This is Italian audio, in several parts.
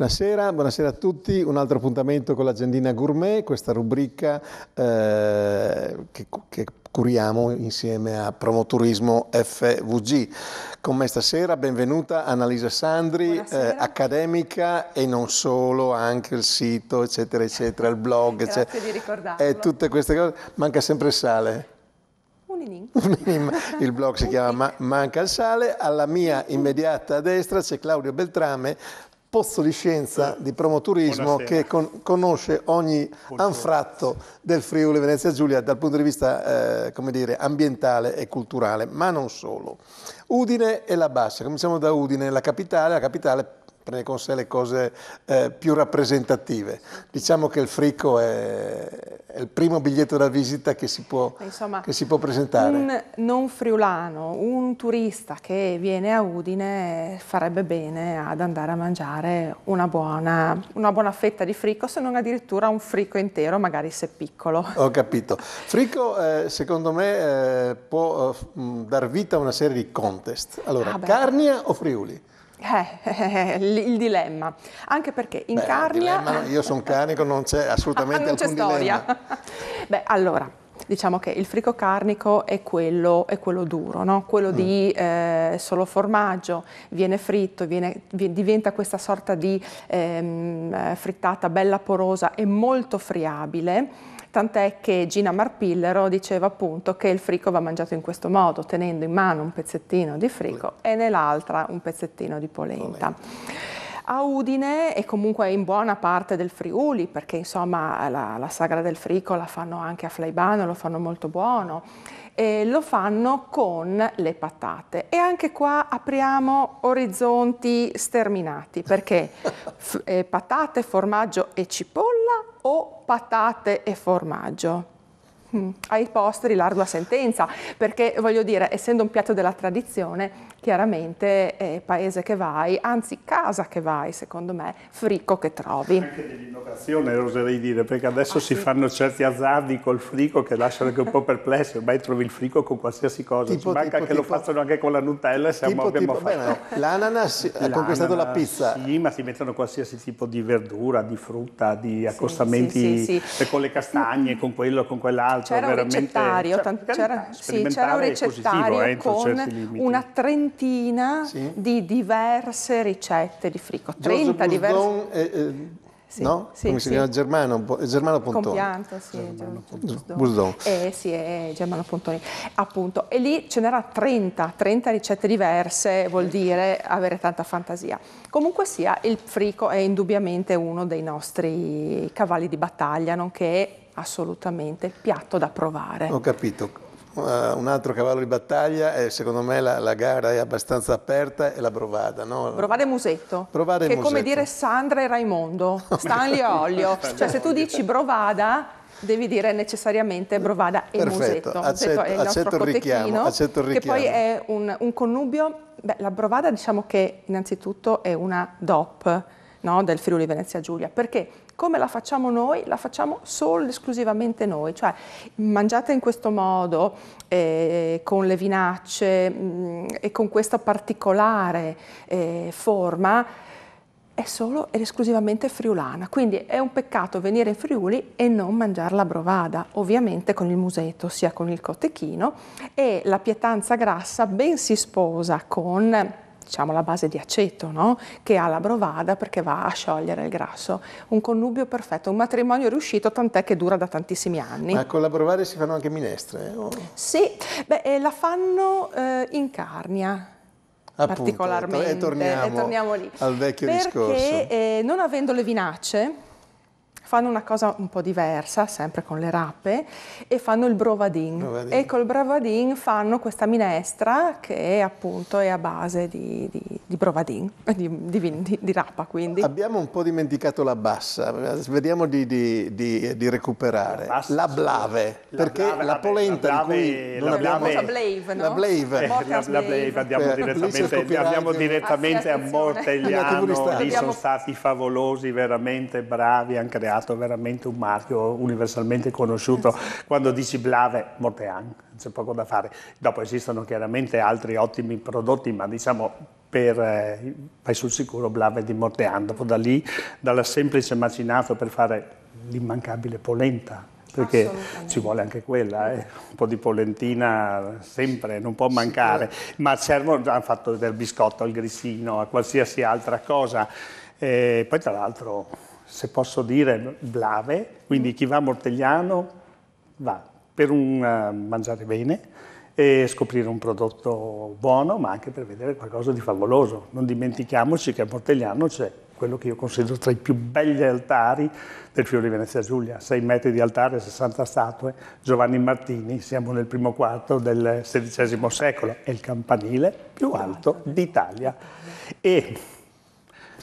Buonasera, buonasera, a tutti, un altro appuntamento con l'Agendina Gourmet, questa rubrica eh, che, che curiamo insieme a Promoturismo FVG. Con me stasera benvenuta Annalisa Sandri, eh, accademica e non solo, anche il sito, eccetera, eccetera, il blog, Grazie eccetera. di ricordarlo. Eh, tutte queste cose, manca sempre il sale. il blog si chiama Manca il sale, alla mia immediata destra c'è Claudio Beltrame, pozzo di scienza eh, di promoturismo Buonasera. che con, conosce ogni Buongiorno. anfratto del Friuli Venezia Giulia dal punto di vista eh, dire, ambientale e culturale, ma non solo. Udine e la Bassa, cominciamo da Udine, la capitale, la capitale trae con sé le cose eh, più rappresentative. Diciamo che il fricco è, è, il primo biglietto da visita che si può, Insomma, che si può presentare. Un non friulano, un turista che viene a Udine farebbe bene ad andare a mangiare una buona, una buona fetta di fricco, se non addirittura un fricco intero, magari se piccolo. Ho capito. Fricco, eh, secondo me, eh, può eh, dar vita a una serie di contest. Allora, ah, Carnia o Friuli? Eh, il dilemma, anche perché in Beh, Carnia... Dilemma, io sono carnico, non c'è assolutamente ah, non c'è storia. Beh, allora, diciamo che il frico carnico è quello, è quello duro, no? quello mm. di eh, solo formaggio, viene fritto, viene, diventa questa sorta di ehm, eh, frittata bella porosa e molto friabile tant'è che Gina Marpillero diceva appunto che il frico va mangiato in questo modo, tenendo in mano un pezzettino di frico e nell'altra un pezzettino di polenta. a Udine e comunque in buona parte del Friuli, perché insomma la, la, sagra del frico la fanno anche a Flaibano, lo fanno molto buono, e lo fanno con le patate. E anche qua apriamo orizzonti sterminati, perché eh, patate, formaggio e cipolle o patate e formaggio? Hm, ai posteri l'ardua sentenza, perché voglio dire, essendo un piatto della tradizione, chiaramente eh, paese che vai, anzi casa che vai, secondo me, frico che trovi. Anche dell'innovazione oserei dire, perché adesso ah, si sì. fanno certi azzardi col frico che lasciano anche un po' perplessi, ormai trovi il frico con qualsiasi cosa, tipo, ci manca tipo, che tipo, lo facciano anche con la Nutella e siamo, abbiamo fatto... Beh, l'ananas eh, ha conquistato la pizza. Sì, ma si mettono qualsiasi tipo di verdura, di frutta, di accostamenti sì, sì, eh, con le castagne, con quello, con quell'altro, c'era veramente... Un ricettario, cioè, c'era, c'era, c'era un ricettario con una trentina trentina sì. di diverse ricette di frico. 30 diverse. E, eh, e... Eh, sì, no? Sì, Come si chiama? Germano, eh, Germano Pontoni. Compianto, sì. Germano Pontoni. Eh sì, è Germano Pontoni. Appunto, e lì ce n'era 30, 30 ricette diverse, vuol dire avere tanta fantasia. Comunque sia, il frico è indubbiamente uno dei nostri cavalli di battaglia, nonché assolutamente il piatto da provare. Ho capito. Eh, un altro cavallo di battaglia e secondo me la, la gara è abbastanza aperta è la Brovada. No? Brovada e Musetto, Brovada che è come dire Sandra e Raimondo, Stanlio e Olio. cioè se tu dici Brovada devi dire necessariamente Brovada e Perfetto, Musetto. Accetto, Musetto accetto, il richiamo, accetto il richiamo. Che poi è un, un connubio, beh, la Brovada diciamo che innanzitutto è una DOP no, del Friuli Venezia Giulia, perché come la facciamo noi, la facciamo solo ed esclusivamente noi, cioè mangiata in questo modo, eh, con le vinacce mh, mm, e con questa particolare eh, forma, è solo ed esclusivamente friulana, quindi è un peccato venire in Friuli e non mangiare la brovada, ovviamente con il musetto sia con il cotechino e la pietanza grassa ben si sposa con diciamo la base di aceto, no? che ha la brovada perché va a sciogliere il grasso. Un connubio perfetto, un matrimonio riuscito, tant'è che dura da tantissimi anni. Ma con la brovada si fanno anche minestre? Oh. Sì, beh, eh, la fanno eh, in carnia. Appunto, particolarmente e torniamo, e torniamo lì al vecchio perché, discorso perché eh, non avendo le vinacce fanno una cosa un po' diversa, sempre con le rape, e fanno il brovadin. E col brovadin fanno questa minestra che appunto è a base di, di, di brovadin, di, di, di, rapa quindi. Abbiamo un po' dimenticato la bassa, vediamo di, recuperare. La, bassa, la blave, la perché blave, la polenta la blave, di cui non abbiamo... La blave, no? La blave. Eh, la, la blave, abbiamo eh, direttamente, abbiamo direttamente a Mortegliano, lì sono stati favolosi, veramente bravi, hanno creato diventato veramente un marchio universalmente conosciuto. Eh, quando dici Blave, Mortean, c'è poco da fare. Dopo esistono chiaramente altri ottimi prodotti, ma diciamo per, eh, vai sul sicuro Blave di Mortean. Dopo da lì, dalla semplice macinato per fare l'immancabile polenta, perché ci vuole anche quella, eh? un po' di polentina sempre, non può mancare, ma servono già fatto del biscotto al grissino, a qualsiasi altra cosa. E eh, poi tra l'altro se posso dire, blave, quindi mm. chi va a Mortegliano va per un, uh, mangiare bene e scoprire un prodotto buono, ma anche per vedere qualcosa di favoloso. Non dimentichiamoci che a Mortegliano c'è quello che io considero tra i più belli altari del Fiore di Venezia Giulia, 6 metri di altare, 60 statue, Giovanni Martini, siamo nel primo quarto del XVI secolo, è il campanile più alto d'Italia. E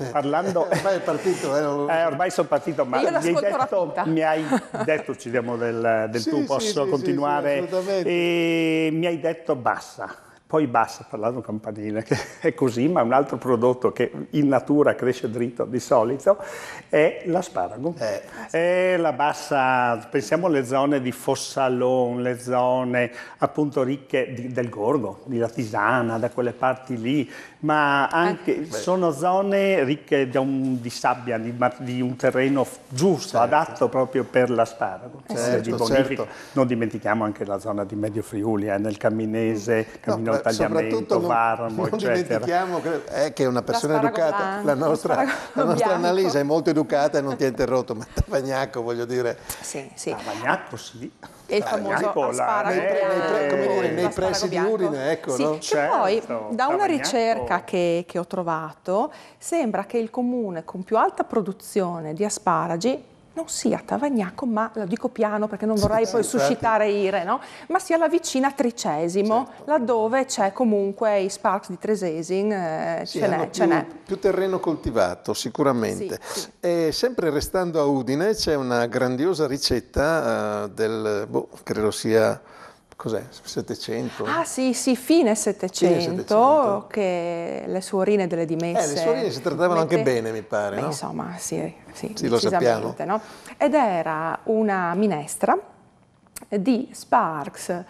parlando... Eh, ormai è partito. Eh, eh, ormai sono partito, ma mi hai, detto, mi hai, detto, ci diamo del, del sì, tu, posso sì, continuare? Sì, e mi hai detto basta. Poi basta, parlando campanile, che è così, ma un altro prodotto che in natura cresce dritto di solito è l'asparago. Eh. È la bassa, pensiamo alle zone di Fossalon, le zone appunto ricche di, del Gorgo, di La Tisana, da quelle parti lì, ma anche eh, Beh. sono zone ricche di, un, di sabbia, di, di, un terreno giusto, certo. adatto proprio per l'asparago. Eh, certo, di certo. Non dimentichiamo anche la zona di Medio Friuli, eh, nel Camminese, Camminone sopra, tagliamento, non, varmo, non dimentichiamo che, è una persona educata, la nostra, la nostra Annalisa è molto educata e non ti ha interrotto, ma Tavagnacco voglio dire... Sì, sì. Tavagnacco sì. E il famoso la, nei, pressi di urine, ecco. Sì, no? certo, poi da una ricerca che, che ho trovato sembra che il comune con più alta produzione di asparagi non sia Tavagnaco, ma lo dico piano perché non vorrei sì, poi sì, certo. suscitare ire, no? ma sia la vicina Tricesimo, certo. laddove c'è comunque i Sparks di Tresesin, eh, sì, ce, n'è, ce n'è. Più terreno coltivato, sicuramente. E sempre restando a Udine c'è una grandiosa ricetta eh, del, boh, credo sia cos'è, 700? Ah sì, sì, fine 700, che le suorine delle dimesse... Eh, le suorine si trattavano mette... anche bene, mi pare, Beh, no? Insomma, sì, sì, sì lo sappiamo. No? Ed era una minestra di Sparks,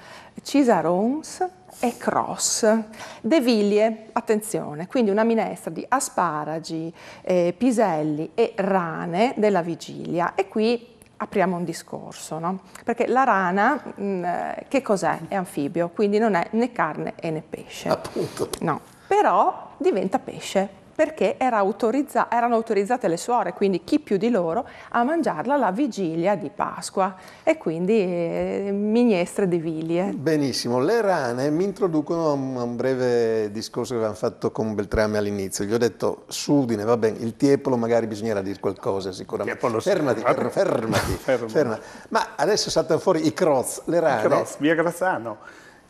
Cisarons e Cross, De deviglie, attenzione, quindi una minestra di asparagi, eh, piselli e rane della vigilia e qui apriamo un discorso, no? perché la rana mh, mm, eh, che cos'è? È anfibio, quindi non è né carne né pesce. Appunto. No, però diventa pesce perché era autorizza, erano autorizzate le suore, quindi chi più di loro, a mangiarla la vigilia di Pasqua e quindi eh, minestre di viglie. Benissimo, le rane mi introducono a un, breve discorso che avevamo fatto con Beltrame all'inizio, gli ho detto sudine, va bene, il tiepolo magari bisognerà dire qualcosa sicuramente, tiepolo, fermati, esatto. fermati, fermati, fermati, ma adesso saltano fuori i croz, le rane. I croz, via Grazzano.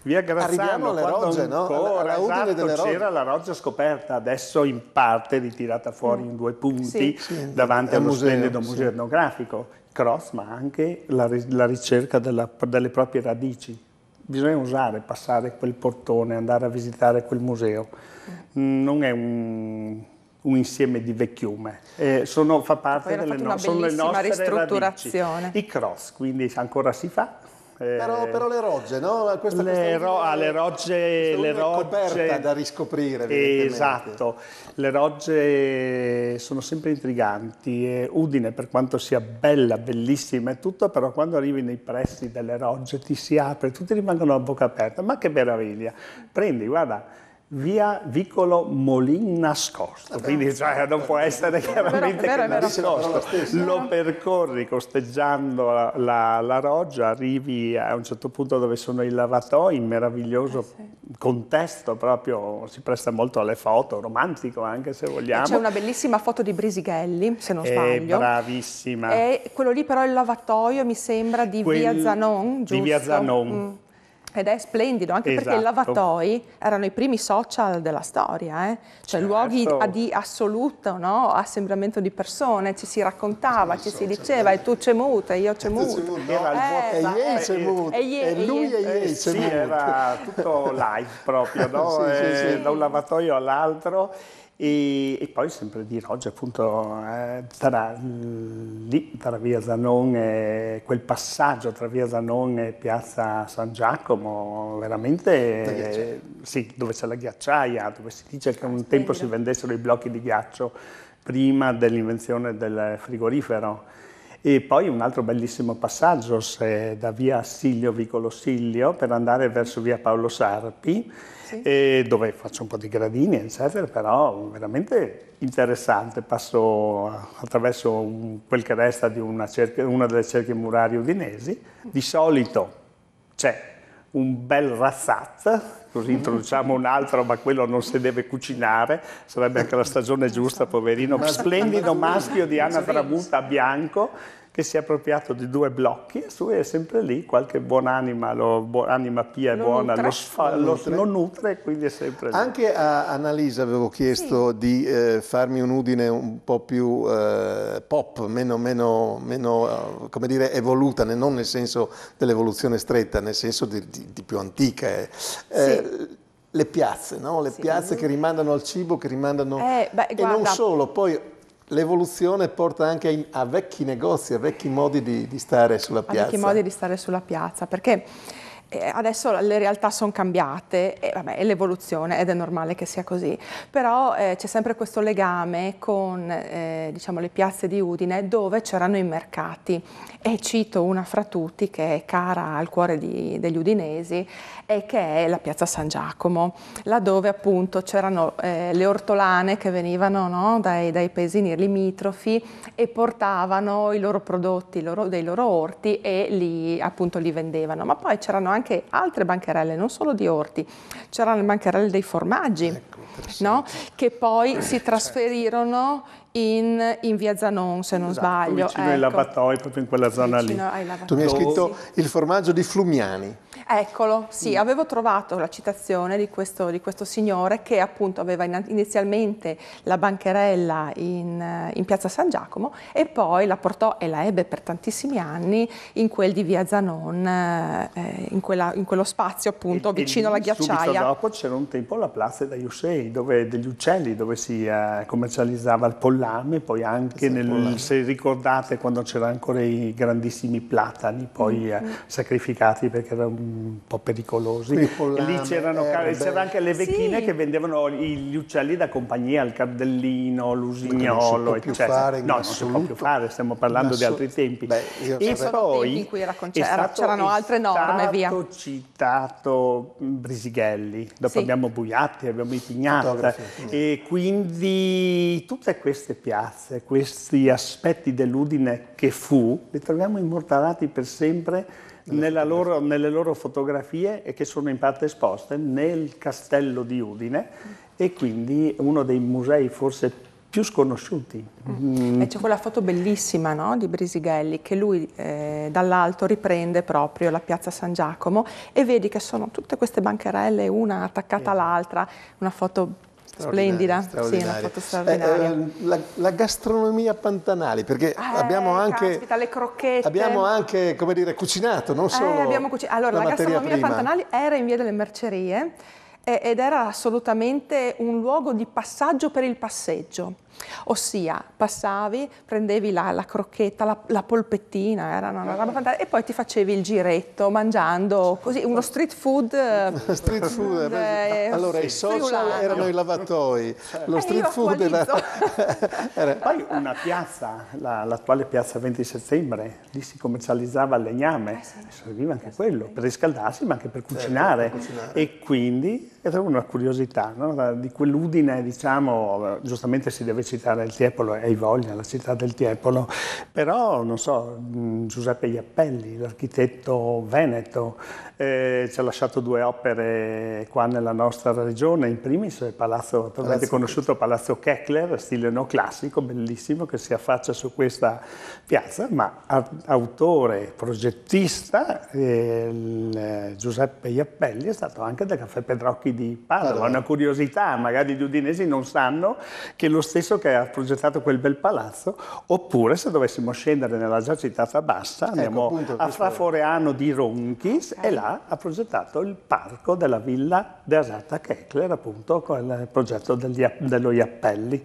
Vi Grassano, rogge, ancora, no? Alla, esatto, rogge. c'era la roggia scoperta, adesso in parte ritirata fuori mm. in due punti sì, sì, davanti allo museo, splendido museo sì. etnografico. Cross, ma anche la, la ricerca della, delle proprie radici. Bisogna usare, passare quel portone, andare a visitare quel museo. Mm. Mm, non è un, un insieme di vecchiume, eh, sono, fa parte delle no, sono le nostre ristrutturazione. Radici. I cross, quindi ancora si fa, però, eh, però, le rogge, no? Questa, le, questa ro- ah, le rogge... Le rogge... coperta da riscoprire, Esatto, le rogge sono sempre intriganti. Udine, per quanto sia bella, bellissima e tutto, però quando arrivi nei pressi delle rogge ti si apre, tutti rimangono a bocca aperta. Ma che meraviglia! Prendi, guarda via Vicolo Molin nascosto, quindi cioè, certo. non può essere chiaramente vero, che vero, nascosto. Vero, Lo percorri costeggiando la, la, la, roggia, arrivi a un certo punto dove sono i lavatoi, meraviglioso eh sì. contesto proprio, si presta molto alle foto, romantico anche se vogliamo. C'è una bellissima foto di Brisighelli, se non eh, sbaglio. Bravissima. E quello lì però è il lavatoio, mi sembra, di Quel, via Zanon, giusto? Di via Zanon. Mm ed è splendido, anche esatto. perché i esatto. lavatoi erano i primi social della storia, eh? cioè certo. luoghi di assoluto no? assembramento di persone, ci si raccontava, ci si diceva e tu c'è muta, io c'è muta. No. Era il eh, vuoto, esatto. e c'è eh, muta, e lui e ieri eh, c'è muta. Sì, era tutto live proprio, no? sì, sì, da un lavatoio all'altro e, e, poi sempre di Roger, appunto, eh, sarà lì tra via Zanone, quel passaggio tra via Zanone e piazza San Giacomo, veramente eh, sì, dove c'è la ghiacciaia, dove si dice che un tempo si vendessero i blocchi di ghiaccio prima dell'invenzione del frigorifero. E poi un altro bellissimo passaggio da via Silio Vicolo Silio per andare verso via Paolo Sarpi, sì. dove faccio un po' di gradini, eccetera, però veramente interessante. Passo attraverso un, quel che resta di una, cerchia, una delle cerchie murarie udinesi. Di solito c'è un bel rassat, così introduciamo un altro, ma quello non si deve cucinare, sarebbe anche la stagione giusta, poverino, splendido maschio di Anna Tramuta Bianco, che si è appropriato di due blocchi e lui è sempre lì, qualche buon'anima, l'anima buon'anima pia e buona nutre, lo, sfa, lo, nutre. lo, nutre. quindi è sempre lì. Anche a Annalisa avevo chiesto sì. di eh, farmi un Udine un po' più eh, pop, meno, meno, meno eh, come dire, evoluta, non nel senso dell'evoluzione stretta, nel senso di, di, di più antica. Eh. eh sì le piazze, no? le sì, piazze sì. che rimandano al cibo, che rimandano... Eh, beh, e non solo, poi L'evoluzione porta anche a, vecchi negozi, a vecchi modi di, di stare sulla piazza. A vecchi modi di stare sulla piazza, perché e adesso le realtà sono cambiate e vabbè, è l'evoluzione ed è normale che sia così, però eh, c'è sempre questo legame con eh, diciamo, le piazze di Udine dove c'erano i mercati e cito una fra tutti che è cara al cuore di, degli udinesi e che è la piazza San Giacomo, laddove appunto c'erano eh, le ortolane che venivano no, dai, dai, paesini limitrofi e portavano i loro prodotti loro, dei loro orti e li, appunto li vendevano, ma poi c'erano anche anche altre bancherelle, non solo di orti, c'erano le bancherelle dei formaggi, ecco, no? che poi si trasferirono in, in, via Zanon, se non esatto, sbaglio. Vicino ecco. ai lavatoi, proprio in quella zona lì. Tu mi hai scritto il formaggio di Flumiani. Eccolo, sì, mm. avevo trovato la citazione di questo, di questo, signore che appunto aveva inizialmente la bancherella in, in, piazza San Giacomo e poi la portò e la ebbe per tantissimi anni in quel di via Zanon, eh, eh in, quella, in, quello spazio appunto e, vicino e alla ghiacciaia. Subito dopo c'era un tempo la Plaza da Yusei, dove, degli uccelli, dove si eh, commercializzava il pollame, poi anche nel, se ricordate quando c'erano ancora i grandissimi platani, poi mm. eh, mm. sacrificati perché era un un po' pericolosi. Collame, Lì c'erano, c'era anche le vecchine sì. che vendevano gli uccelli da compagnia, il cardellino, l'usignolo, eccetera. no, non si può più fare, stiamo parlando di altri tempi. Beh, e poi tempi era era, c'erano altre norme, via. È stato citato Brisighelli, dopo sì. abbiamo Buiatti, abbiamo Ipignata, e quindi tutte queste piazze, questi aspetti dell'Udine che fu, li troviamo immortalati per sempre loro, nelle loro fotografie e che sono in parte esposte nel castello di Udine e quindi uno dei musei forse più sconosciuti. Mm. E c'è quella foto bellissima no? di Brisighelli che lui eh, dall'alto riprende proprio la piazza San Giacomo e vedi che sono tutte queste bancherelle una attaccata yeah. Esatto. all'altra, una foto Splendida, sì, una foto straordinaria. Eh, ehm, la, la, gastronomia pantanali, perché eh, abbiamo anche... Caspita, le crocchette. Abbiamo anche, come dire, cucinato, non eh, solo eh, cucin Allora, la, la gastronomia prima. pantanali era in via delle mercerie eh, ed era assolutamente un luogo di passaggio per il passeggio. Ossia, passavi, prendevi la, la crocchetta, la, la, polpettina, era una roba fantastica, e poi ti facevi il giretto mangiando così, uno street food. Eh, street eh, food, eh, allora i social friulano. erano i lavatoi, lo certo. street food era... era... Poi una piazza, la, l'attuale piazza 20 settembre, lì si commercializzava il legname, eh sì. serviva anche eh quello, per riscaldarsi ma anche per certo, cucinare. Certo, per cucinare. e quindi è una curiosità no? di quell'Udine, diciamo, giustamente si deve citare il Tiepolo e Ivoglia, la città del Tiepolo, però non so, Giuseppe Iappelli, l'architetto veneto, eh, ci ha lasciato due opere qua nella nostra regione, in primis il palazzo, Palazzo conosciuto Palazzo Keckler, stile neoclassico, bellissimo, che si affaccia su questa piazza, ma autore, progettista, eh, Giuseppe Iappelli è stato anche del Caffè Pedrocchi di Padova, allora. una curiosità, magari gli udinesi non sanno che lo stesso che ha progettato quel bel palazzo, oppure se dovessimo scendere nella già citata bassa, ecco, andiamo ecco, appunto, a Fraforeano è. di Ronchis e eh. là ha progettato il parco della villa di Asata Keckler, appunto con il progetto degli, dello Iappelli.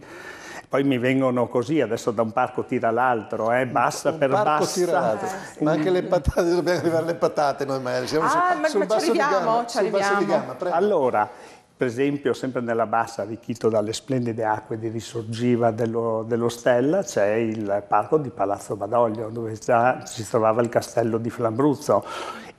Poi mi vengono così, adesso da un parco tira l'altro, eh, bassa un per parco bassa. Tira Ma anche le patate, dobbiamo arrivare alle patate noi magari, siamo ah, su, ma, sul ma basso ci arriviamo, ci arriviamo. Gamma, allora, per esempio sempre nella bassa, arricchito dalle splendide acque di risorgiva dello, dello Stella, c'è il parco di Palazzo Badoglio, dove già si trovava il castello di Flambruzzo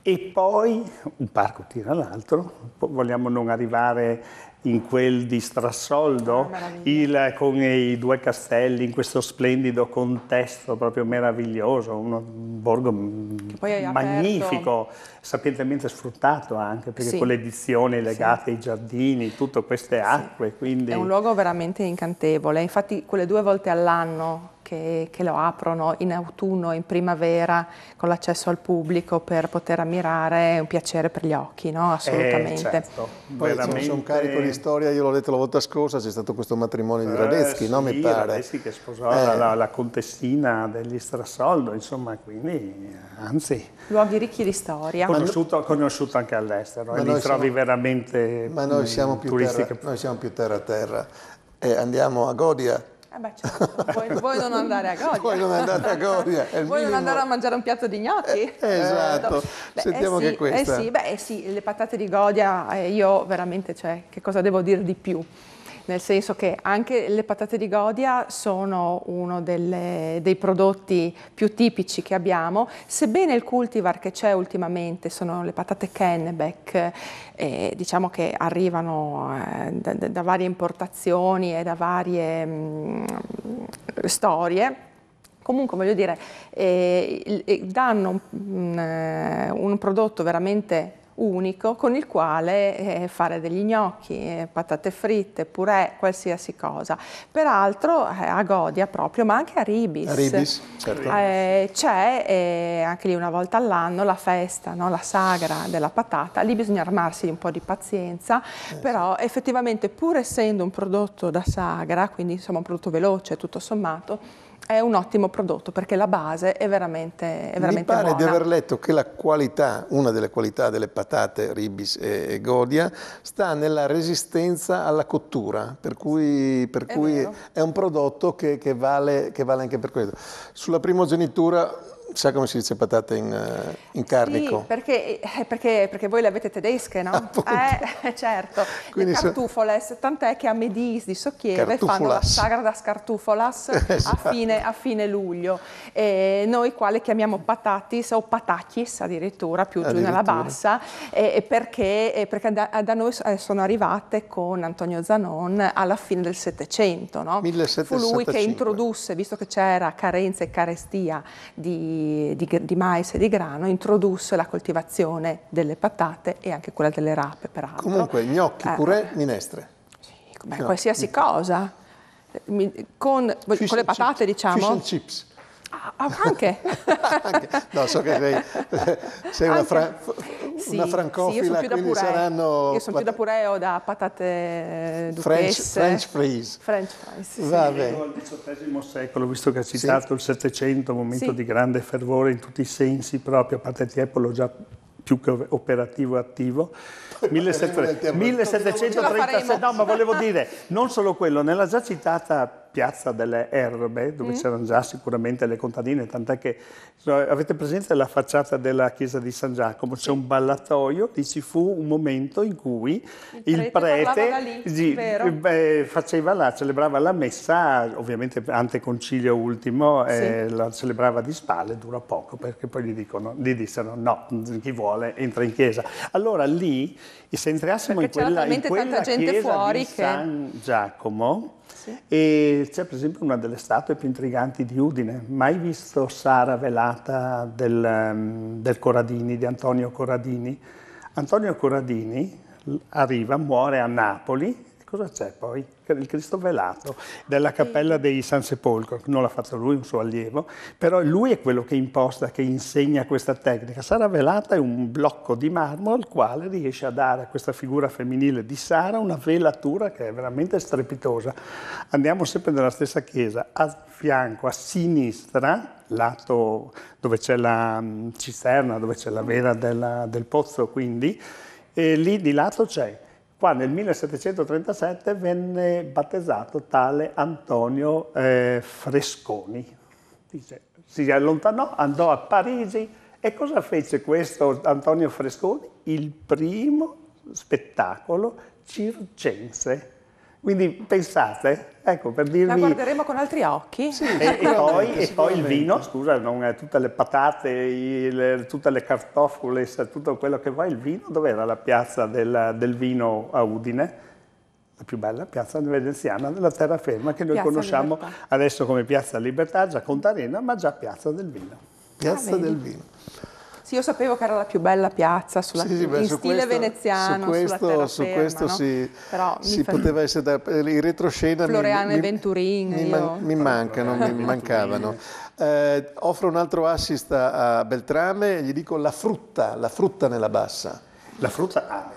e poi un parco tira l'altro, vogliamo non arrivare in quel di Strassoldo ah, il, con i due castelli, in questo splendido contesto proprio meraviglioso, un borgo magnifico, aperto. sapientemente sfruttato anche perché sì. con le edizioni legate sì. ai giardini, tutte queste acque. Sì. Quindi... È un luogo veramente incantevole, infatti quelle due volte all'anno che, che, lo aprono in autunno, in primavera, con l'accesso al pubblico per poter ammirare, è un piacere per gli occhi, no? Eh, assolutamente. Eh, certo. Poi Veramente... c'è un carico di storia, io l'ho letto la volta scorsa, c'è stato questo matrimonio di eh, Radetzky, eh, no? mi pare. Radetzky che sposò eh. la, la, contessina degli Strassoldo, insomma, quindi, anzi... Luoghi ricchi di storia. Conosciuto, conosciuto anche all'estero, ma e eh, li trovi siamo... veramente ma noi mm, siamo più turistiche. Terra, noi siamo più terra a terra. Eh, andiamo a Godia, eh beh, certo. vuoi, vuoi, non andare a Godia. vuoi non andare a mangiare un piatto di gnocchi. Eh, eh certo. esatto. Beh, Sentiamo eh sì, che questa. Eh sì, beh, eh sì, le patate di Godia, eh, io veramente, cioè, che cosa devo dire di più? nel senso che anche le patate di Godia sono uno delle, dei prodotti più tipici che abbiamo, sebbene il cultivar che c'è ultimamente sono le patate Kennebec, eh, diciamo che arrivano eh, da, da, varie importazioni e da varie mh, mm, storie, comunque voglio dire eh, eh danno un, mm, eh, un, prodotto veramente unico con il quale eh, fare degli gnocchi, eh, patate fritte, purè, qualsiasi cosa. Peraltro eh, a Godia proprio, ma anche a Ribis. A Ribis, certo. Eh, c'è eh, anche lì una volta all'anno la festa, no? la sagra della patata. Lì bisogna armarsi di un po' di pazienza, eh. però effettivamente pur essendo un prodotto da sagra, quindi insomma un prodotto veloce tutto sommato, è un ottimo prodotto perché la base è veramente, è veramente Mi pare buona. di aver letto che la qualità, una delle qualità delle patate ribis e, godia, sta nella resistenza alla cottura, per cui, per è, cui è, un prodotto che, che, vale, che vale anche per questo. Sulla primogenitura sa come si dice patate in, eh, in carnico? Sì, perché, eh, perché, perché, voi le avete tedesche, no? Eh, eh, certo, Quindi le cartufoles, so... tant'è che a Medis di Socchieve fanno la sagrada scartufolas esatto. a, fine, a, fine, luglio. E noi qua le chiamiamo patatis o patachis addirittura, più addirittura. giù nella bassa, e, perché, perché da, da, noi sono arrivate con Antonio Zanon alla fine del Settecento, no? 1775. Fu lui che introdusse, visto che c'era carenza e carestia di di, di, mais e di grano introdusse la coltivazione delle patate e anche quella delle rape, peraltro. Comunque, gnocchi, purè, eh, minestre. Sì, beh, qualsiasi cosa. Con, con, le patate, diciamo. Fish and chips. Ah, ah anche. No, so che lei sei una, fra, una sì, francofila, sì, quindi saranno... Io sono più da purè o da patate duchesse. Eh, French, French fries. French fries, sì. Va bene. Al XVIII secolo, visto che ha citato sì. il Settecento, un momento di grande fervore in tutti i sensi proprio, a parte Tiepolo già più che operativo e attivo. 1737, no, ma volevo dire, non solo quello, nella già citata piazza delle Erbe, dove mm. c'erano già sicuramente le contadine, tant'è che avete presente la facciata della chiesa di San Giacomo, c'è un ballatoio, lì ci fu un momento in cui il prete, il prete lì, eh, faceva la, celebrava la messa, ovviamente anteconcilio ultimo, sì. eh, la celebrava di spalle, dura poco, perché poi gli, dicono, gli dissero no, chi vuole entra in chiesa. Allora lì, se entrassimo perché in quella, in quella chiesa fuori di che... San Giacomo, e c'è per esempio una delle statue più intriganti di Udine, mai visto Sara velata del, ehm, del Corradini, di Antonio Corradini. Antonio Corradini arriva, muore a Napoli, cosa c'è poi? il Cristo velato della cappella dei San Sepolcro, non l'ha fatto lui, un suo allievo, però lui è quello che imposta, che insegna questa tecnica. Sara velata è un blocco di marmo al quale riesce a dare a questa figura femminile di Sara una velatura che è veramente strepitosa. Andiamo sempre nella stessa chiesa, a fianco, a sinistra, lato dove c'è la mm, cisterna, dove c'è la vera della, del pozzo, quindi, e lì di lato c'è qua nel 1737 venne battezzato tale Antonio eh, Fresconi. Dice, si allontanò, andò a Parigi e cosa fece questo Antonio Fresconi? Il primo spettacolo circense quindi pensate, ecco, per dirvi... La guarderemo con altri occhi. Sì, e, e, poi, e, poi, il vino, scusa, non, tutte le patate, il, tutte le cartofole, tutto quello che vuoi, il vino, dov'era la piazza del, del vino a Udine? La più bella piazza veneziana della terraferma che noi piazza conosciamo Libertà. adesso come Piazza Libertà, già Contarena, ma già Piazza del Vino. Piazza ah, del Vino. Sì, io sapevo che era la più bella piazza sulla, sì, sì, beh, in su stile questo, veneziano. Su questo, su questo no? si, Però si fa... poteva essere da, eh, in retroscena. Floreane mi, mi, Venturin. Mi, man, mi mancano, mi mancavano. Eh, offro un altro assist a Beltrame, gli dico la frutta, la frutta nella bassa. La frutta, ah,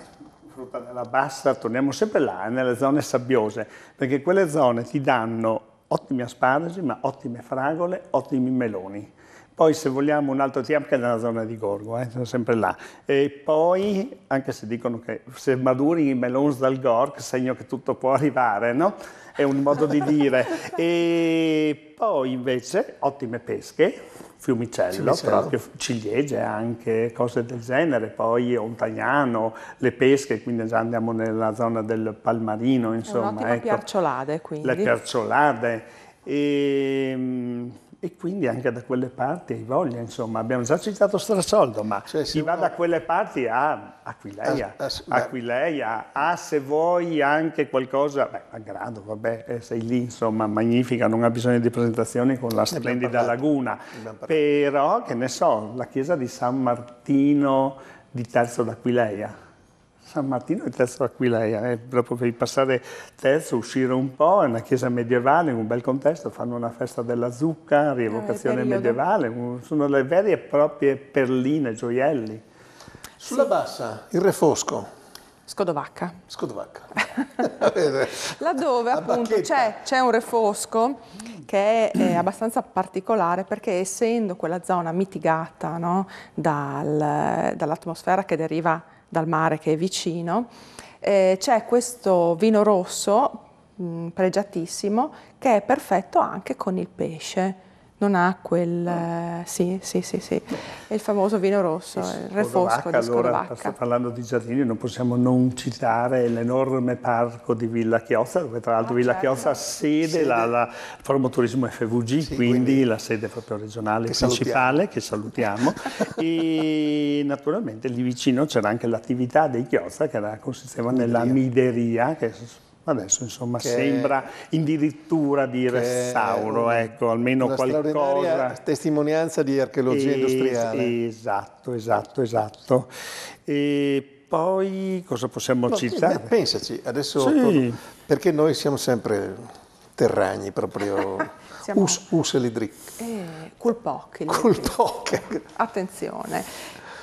frutta nella bassa, torniamo sempre là, eh, nelle zone sabbiose, perché quelle zone ti danno ottimi asparagi, ma ottime fragole, ottimi meloni poi se vogliamo un altro Tiam che è nella zona di Gorgo, eh, sono sempre là. E poi, anche se dicono che se maduri i melons dal Gorg, segno che tutto può arrivare, no? È un modo di dire. e poi invece ottime pesche, fiumicello, fiumicello, proprio ciliegie anche, cose del genere, poi ontagnano, le pesche, quindi già andiamo nella zona del Palmarino, insomma. È ecco. piarciolade quindi. Le piarciolade. E, ehm, e quindi anche da quelle parti hai voglia, insomma, abbiamo già citato Strasoldo, ma cioè, chi va uno... da quelle parti ha Aquileia, as, as, Aquileia ha se vuoi anche qualcosa, beh, a grado, vabbè, eh, sei lì, insomma, magnifica, non ha bisogno di presentazioni con la splendida laguna, però che ne so, la chiesa di San Martino di Terzo d'Aquileia, San Martino è eh, il terzo Aquileia, è proprio per passare terzo, uscire un po', è una chiesa medievale, in un bel contesto, fanno una festa della zucca, rievocazione eh, medievale, sono le vere e proprie perline, gioielli. Sulla sì. bassa, il Re Fosco. Scodovacca. Scodovacca. Laddove appunto c'è, un refosco che è mm. abbastanza particolare perché essendo quella zona mitigata no, dal, dall'atmosfera che deriva dal mare che è vicino, eh, c'è questo vino rosso mh, mm, pregiatissimo che è perfetto anche con il pesce non ha quel... Oh. sì, sì, sì, sì. È il famoso vino rosso, il refosco di Scodovacca. Allora, parlando di giardini, non possiamo non citare l'enorme parco di Villa Chiozza, dove tra l'altro ah, Villa certo. Chiozza sede, sede. La, la Turismo FVG, sì, quindi, quindi, la sede proprio regionale che principale, salutiamo. che salutiamo. e naturalmente lì vicino c'era anche l'attività dei Chiozza, che era, consisteva nella mideria, che Adesso insomma sembra addirittura di ressauro, ecco, almeno qualcosa. testimonianza di archeologia es industriale. Esatto, esatto, esatto. E poi cosa possiamo no, citare? Sì, beh, pensaci, adesso sì. perché noi siamo sempre terragni proprio siamo... us, us e lidric. Eh, col poche. Attenzione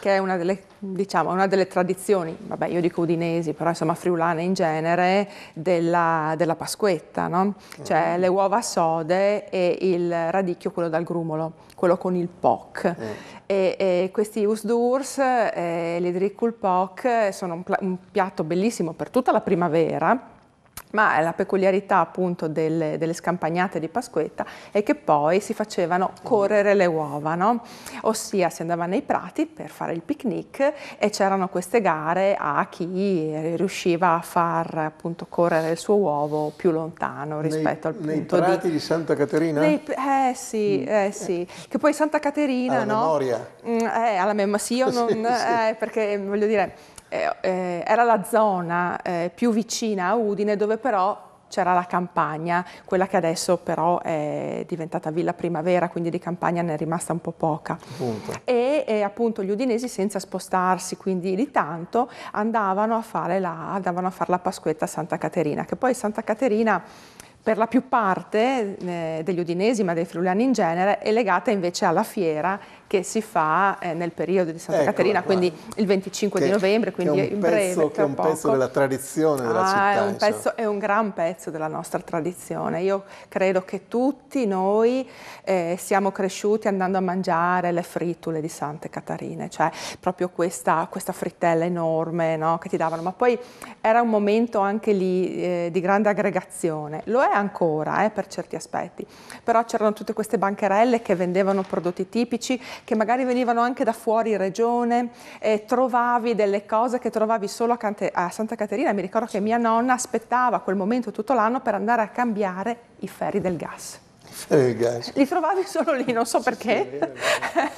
che è una delle, diciamo, una delle tradizioni, vabbè io dico udinesi, però insomma friulane in genere, della, della Pasquetta, no? cioè mm. le uova sode e il radicchio, quello dal grumolo, quello con il POC. Mm. E, e, questi usdurs, eh, l'idricul POC, sono un, un piatto bellissimo per tutta la primavera, ma la peculiarità appunto delle, delle, scampagnate di Pasquetta è che poi si facevano correre le uova, no? ossia si andava nei prati per fare il picnic e c'erano queste gare a chi riusciva a far appunto correre il suo uovo più lontano rispetto nei, al punto nei prati di, di Santa Caterina? Nei, eh sì, mm. eh sì, che poi Santa Caterina... Alla no? memoria? Mm, eh, alla memoria, sì, io non... sì, sì. Eh, perché voglio dire eh, eh, era la zona eh, più vicina a Udine dove però c'era la campagna, quella che adesso però è diventata Villa Primavera, quindi di campagna ne è rimasta un po' poca. E, e, appunto gli udinesi senza spostarsi, quindi di tanto, andavano a fare la, andavano a fare la Pasquetta a Santa Caterina, che poi Santa Caterina per la più parte eh, degli udinesi, ma dei friulani in genere, è legata invece alla fiera che si fa eh, nel periodo di Santa ecco, Caterina, quindi il 25 di novembre, quindi è un breve, pezzo, Che è un poco. pezzo della tradizione della ah, città. È un, pezzo, è un, gran pezzo della nostra tradizione. Io credo che tutti noi eh, siamo cresciuti andando a mangiare le frittule di Santa Caterina, cioè proprio questa, questa frittella enorme no, che ti davano, ma poi era un momento anche lì eh, di grande aggregazione, lo è ancora eh, per certi aspetti, però c'erano tutte queste bancherelle che vendevano prodotti tipici che magari venivano anche da fuori regione, eh, trovavi delle cose che trovavi solo a, Cante, a Santa Caterina. Mi ricordo che mia nonna aspettava quel momento tutto l'anno per andare a cambiare i ferri del gas. Li trovavi solo lì, non so perché,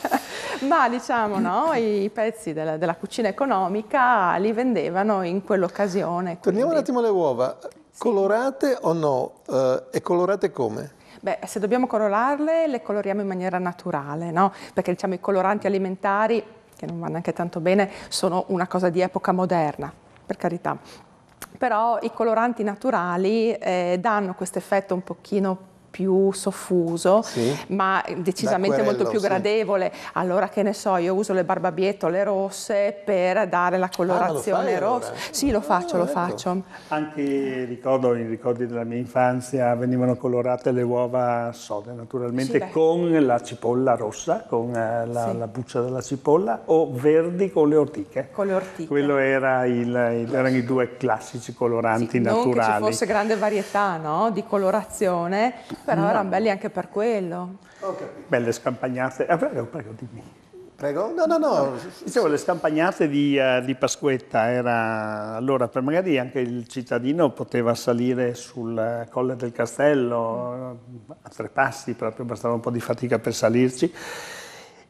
ma diciamo no, i pezzi della, della, cucina economica li vendevano in quell'occasione. Torniamo un attimo alle uova, colorate o no? Uh, e colorate come? Beh, se dobbiamo colorarle, le coloriamo in maniera naturale, no? Perché diciamo i coloranti alimentari, che non vanno neanche tanto bene, sono una cosa di epoca moderna, per carità. Però i coloranti naturali eh, danno questo effetto un pochino più soffuso, sì. ma decisamente molto più gradevole. Sì. Allora, che ne so, io uso le barbabietole rosse per dare la ah, colorazione ah, rossa. Allora? Sì, lo faccio, ah, lo ecco. faccio. Anche ricordo, i ricordi della mia infanzia, venivano colorate le uova sode, naturalmente, sì, con la cipolla rossa, con eh, la, la buccia della cipolla, o verdi con le ortiche. Con le ortiche. Quello era il, il, erano i due classici coloranti naturali. Non che ci fosse grande varietà no? di colorazione, però no. erano belli anche per quello. Okay. Belle scampagnate. Ah, prego, prego, dimmi. Prego? No, no, no. Dicevo, le scampagnate di, uh, di Pasquetta era... Allora, per magari anche il cittadino poteva salire sul eh, colle del castello eh, a tre passi, proprio bastava un po' di fatica per salirci.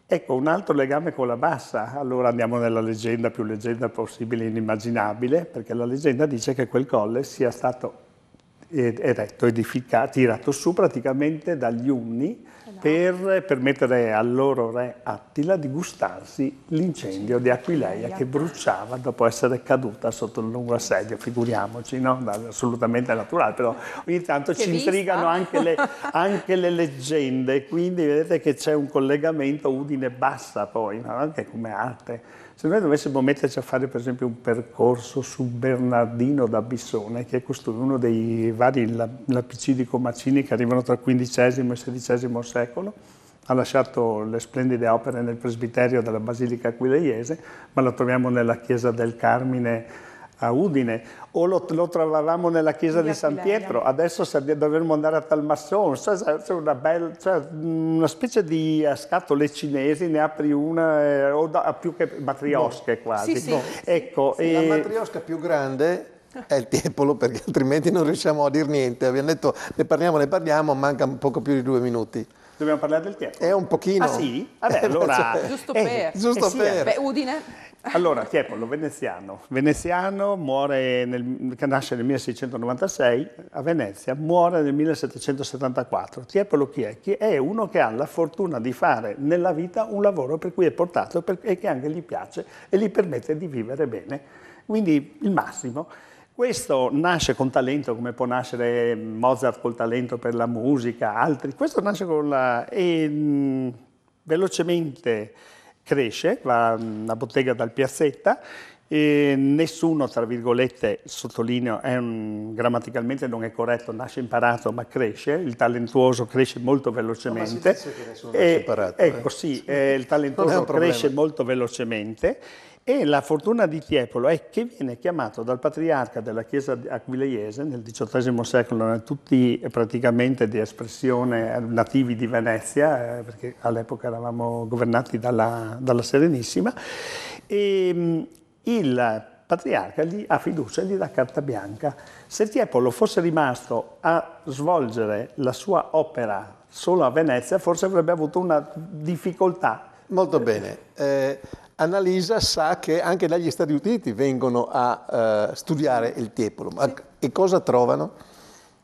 Ecco, un altro legame con la bassa. Allora andiamo nella leggenda più leggenda possibile, inimmaginabile, perché la leggenda dice che quel colle sia stato è edificato, tirato su praticamente dagli unni esatto. per permettere al loro re Attila di gustarsi l'incendio di Aquileia che bruciava dopo essere caduta sotto il lungo assedio, figuriamoci, no? assolutamente naturale, però ogni tanto che ci vista. intrigano anche le, anche le, leggende, quindi vedete che c'è un collegamento Udine-Bassa poi, no? anche come arte se noi dovessimo metterci a fare per esempio un percorso su Bernardino da Bissone, che è uno dei vari lapicidi comacini che arrivano tra XV e XVI secolo, ha lasciato le splendide opere nel presbiterio della Basilica Aquileiese, ma lo troviamo nella chiesa del Carmine a Udine, o lo, lo trovavamo nella chiesa di San Pietro, adesso dovremmo andare a Talmasson, cioè, una, bella, cioè una, specie di scatole cinesi, ne apri una, eh, o da, più che matriosche no. Boh. quasi. Sì, sì. No. Boh. Ecco, sì, e... La matriosca più grande è il tiepolo perché altrimenti non riusciamo a dire niente, abbiamo detto ne parliamo, ne parliamo, manca poco più di due minuti. Dobbiamo parlare del tempo. È un pochino. Ah sì? Vabbè, cioè, allora... giusto eh, per. Eh, giusto eh, per. Beh, Udine? Allora, Tiepolo, veneziano. Veneziano, nel, nasce nel 1696 a Venezia, muore nel 1774. Tiepolo chi è? Chi è uno che ha la fortuna di fare nella vita un lavoro per cui è portato e che anche gli piace e gli permette di vivere bene. Quindi il massimo. Questo nasce con talento, come può nascere Mozart col talento per la musica, altri. Questo nasce con la... E, ehm, mh, velocemente cresce, la, una bottega dal Piazzetta e nessuno, tra virgolette, sottolineo, un, grammaticalmente non è corretto, nasce imparato ma cresce, il talentuoso cresce molto velocemente. No, ma si dice che nessuno e, imparato. Ecco eh. sì, eh, il talentuoso cresce molto velocemente e la fortuna di Tiepolo è che viene chiamato dal patriarca della chiesa aquileiese nel XVIII secolo, eh, tutti eh, praticamente di espressione eh, nativi di Venezia, perché all'epoca eravamo governati dalla, dalla Serenissima, e mm, il patriarca gli ha fiducia e gli dà carta bianca. Se Tiepolo fosse rimasto a svolgere la sua opera solo a Venezia, forse avrebbe avuto una difficoltà. Molto bene. Eh, Annalisa sa che anche dagli Stati Uniti vengono a uh, studiare il tepolum. Sì. E cosa trovano?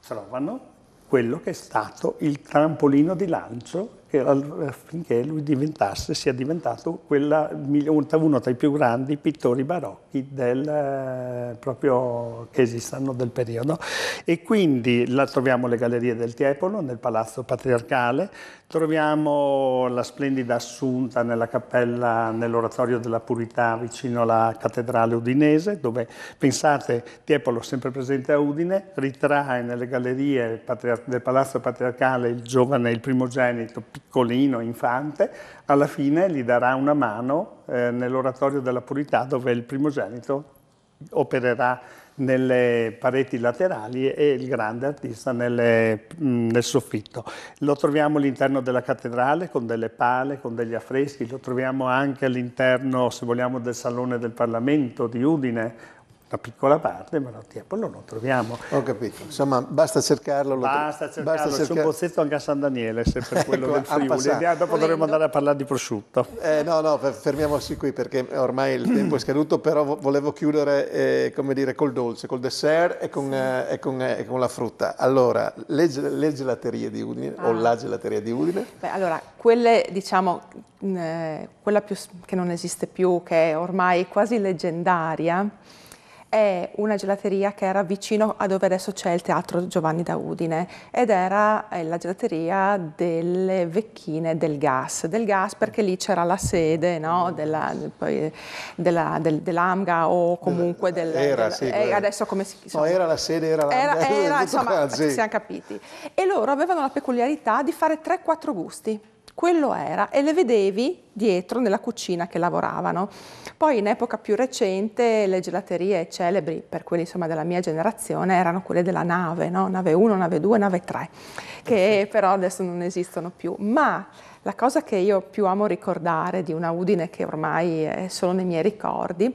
Trovano quello che è stato il trampolino di lancio eh, finché lui diventasse, sia diventato quella, uno tra i più grandi pittori barocchi del, eh, proprio, che esistano del periodo. E quindi la troviamo le gallerie del Tiepolo nel Palazzo Patriarcale, troviamo la splendida Assunta nella cappella, nell'oratorio della Purità vicino alla cattedrale udinese, dove pensate Tiepolo sempre presente a Udine, ritrae nelle gallerie del Palazzo Patriarcale il giovane, il primogenito, piccolino, infante, alla fine gli darà una mano eh, nell'oratorio della purità dove il primogenito opererà nelle pareti laterali e il grande artista nelle, mm, nel soffitto. Lo troviamo all'interno della cattedrale con delle pale, con degli affreschi, lo troviamo anche all'interno, se vogliamo, del Salone del Parlamento di Udine una piccola parte, ma non, poi non lo troviamo. Ho capito, insomma basta cercarlo. Basta cercarlo, basta cercarlo. un bozzetto anche a San Daniele, sempre ecco, quello del Friuli, e dopo dovremmo andare a parlare di prosciutto. Eh, no, no, fermiamoci qui perché ormai il tempo è scaduto, però volevo chiudere eh, come dire, col dolce, col dessert e con, sì. eh, con, eh, e con la frutta. Allora, le, le gelaterie di Udine, ah. o la gelateria di Udine? Beh, allora, quelle diciamo, eh, quella più, che non esiste più, che è ormai quasi leggendaria, è una gelateria che era vicino a dove adesso c'è il teatro Giovanni da Udine ed era la gelateria delle vecchine del gas, del gas perché lì c'era la sede no, dell'AMGA del, dell o comunque del... Era, del, sì, eh, adesso come si chiama? No, era la sede, era l'AMGA. Era, era insomma, ci siamo capiti. E loro avevano la peculiarità di fare 3-4 gusti quello era e le vedevi dietro nella cucina che lavoravano. Poi in epoca più recente le gelaterie celebri per quelli insomma, della mia generazione erano quelle della nave, no? nave 1, nave 2, nave 3, che però adesso non esistono più. Ma la cosa che io più amo ricordare di una Udine che ormai è solo nei miei ricordi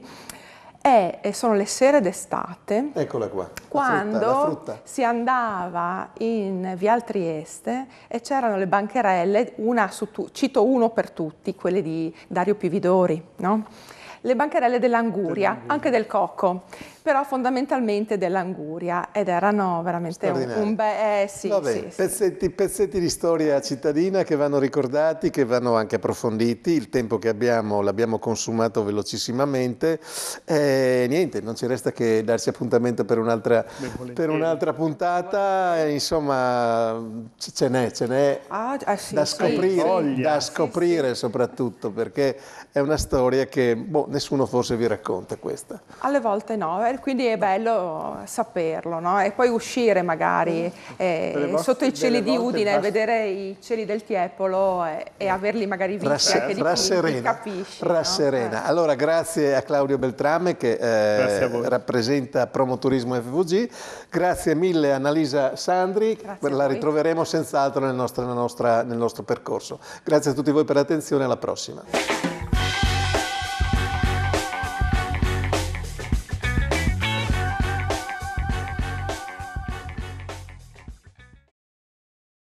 è, eh, sono le sere d'estate. Eccola qua. Quando la frutta, la frutta. si andava in Vial Trieste e c'erano le bancherelle, una su tu, cito uno per tutti, quelle di Dario Pividori, no? Le bancherelle dell'anguria, anche del cocco però fondamentalmente dell'anguria ed erano veramente un, un bel... Eh, sì, sì, pezzetti, sì. pezzetti di storia cittadina che vanno ricordati, che vanno anche approfonditi, il tempo che abbiamo l'abbiamo consumato velocissimamente e eh, niente, non ci resta che darci appuntamento per un'altra, per un'altra puntata, insomma ce n'è, ce n'è ah, ah, sì, da scoprire, da scoprire soprattutto perché è una storia che boh, nessuno forse vi racconta questa. Alle volte no, e quindi è bello saperlo, no? E poi uscire magari mm. eh, sotto i cieli di Udine, basta... vedere i cieli del Tiepolo e, e eh. averli magari visti Rasse, anche di rasserena, capisci. Rasserena. No? Eh. Allora grazie a Claudio Beltrame che eh, rappresenta Promoturismo FVG, grazie mille a Annalisa Sandri, grazie la ritroveremo senz'altro nel, nel nostro percorso. Grazie a tutti voi per l'attenzione, alla prossima.